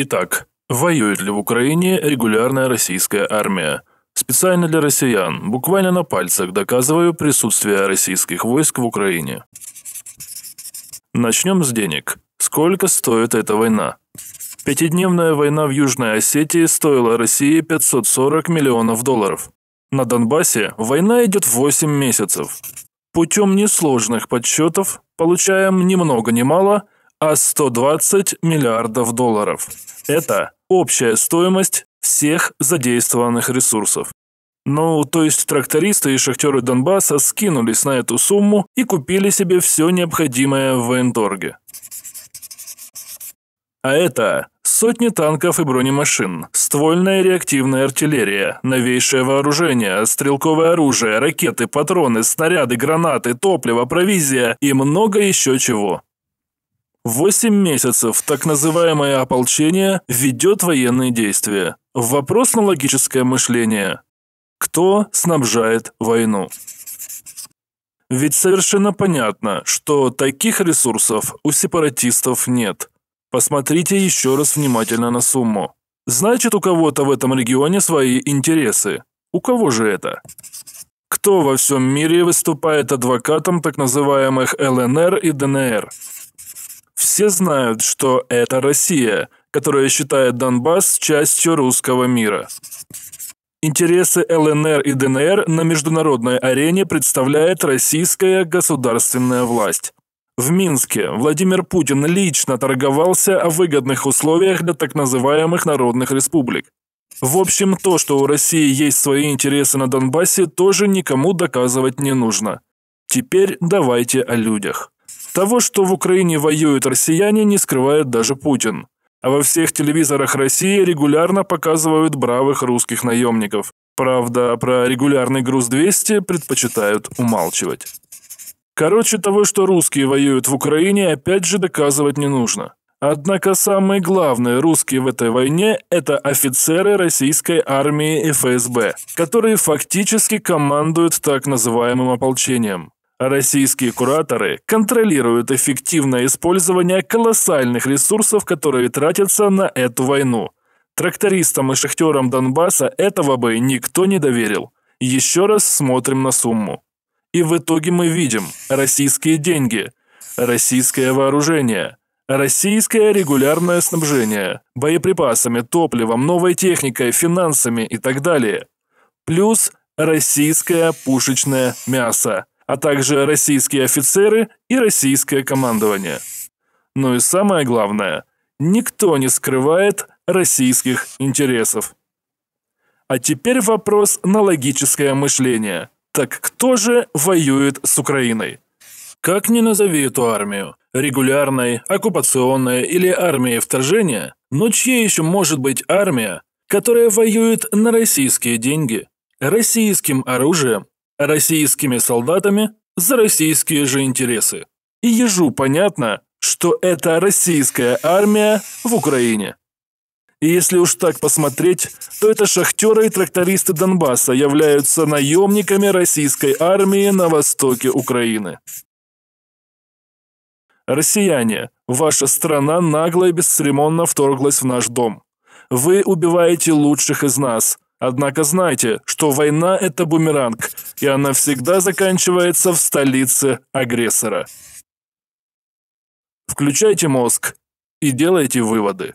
Итак, воюет ли в Украине регулярная российская армия? Специально для россиян, буквально на пальцах доказываю присутствие российских войск в Украине. Начнем с денег. Сколько стоит эта война? Пятидневная война в Южной Осетии стоила России 540 миллионов долларов. На Донбассе война идет 8 месяцев. Путем несложных подсчетов получаем ни много ни мало – а 120 миллиардов долларов. Это общая стоимость всех задействованных ресурсов. Ну, то есть трактористы и шахтеры Донбасса скинулись на эту сумму и купили себе все необходимое в военторге. А это сотни танков и бронемашин, ствольная и реактивная артиллерия, новейшее вооружение, стрелковое оружие, ракеты, патроны, снаряды, гранаты, топливо, провизия и много еще чего. Восемь месяцев так называемое ополчение ведет военные действия. Вопрос на логическое мышление. Кто снабжает войну? Ведь совершенно понятно, что таких ресурсов у сепаратистов нет. Посмотрите еще раз внимательно на сумму. Значит, у кого-то в этом регионе свои интересы. У кого же это? Кто во всем мире выступает адвокатом так называемых ЛНР и ДНР? Все знают, что это Россия, которая считает Донбасс частью русского мира. Интересы ЛНР и ДНР на международной арене представляет российская государственная власть. В Минске Владимир Путин лично торговался о выгодных условиях для так называемых народных республик. В общем, то, что у России есть свои интересы на Донбассе, тоже никому доказывать не нужно. Теперь давайте о людях. Того, что в Украине воюют россияне, не скрывает даже Путин. А во всех телевизорах России регулярно показывают бравых русских наемников. Правда, про регулярный груз-200 предпочитают умалчивать. Короче, того, что русские воюют в Украине, опять же доказывать не нужно. Однако самые главные русские в этой войне – это офицеры российской армии и ФСБ, которые фактически командуют так называемым ополчением. Российские кураторы контролируют эффективное использование колоссальных ресурсов, которые тратятся на эту войну. Трактористам и шахтерам Донбасса этого бы никто не доверил. Еще раз смотрим на сумму. И в итоге мы видим российские деньги, российское вооружение, российское регулярное снабжение, боеприпасами, топливом, новой техникой, финансами и так далее. Плюс российское пушечное мясо – а также российские офицеры и российское командование. Ну и самое главное, никто не скрывает российских интересов. А теперь вопрос на логическое мышление. Так кто же воюет с Украиной? Как ни назови эту армию, регулярной, оккупационной или армией вторжения, но чьей еще может быть армия, которая воюет на российские деньги, российским оружием российскими солдатами за российские же интересы. И ежу понятно, что это российская армия в Украине. И если уж так посмотреть, то это шахтеры и трактористы Донбасса являются наемниками российской армии на востоке Украины. Россияне, ваша страна нагло и бесцеремонно вторглась в наш дом. Вы убиваете лучших из нас – Однако знайте, что война – это бумеранг, и она всегда заканчивается в столице агрессора. Включайте мозг и делайте выводы.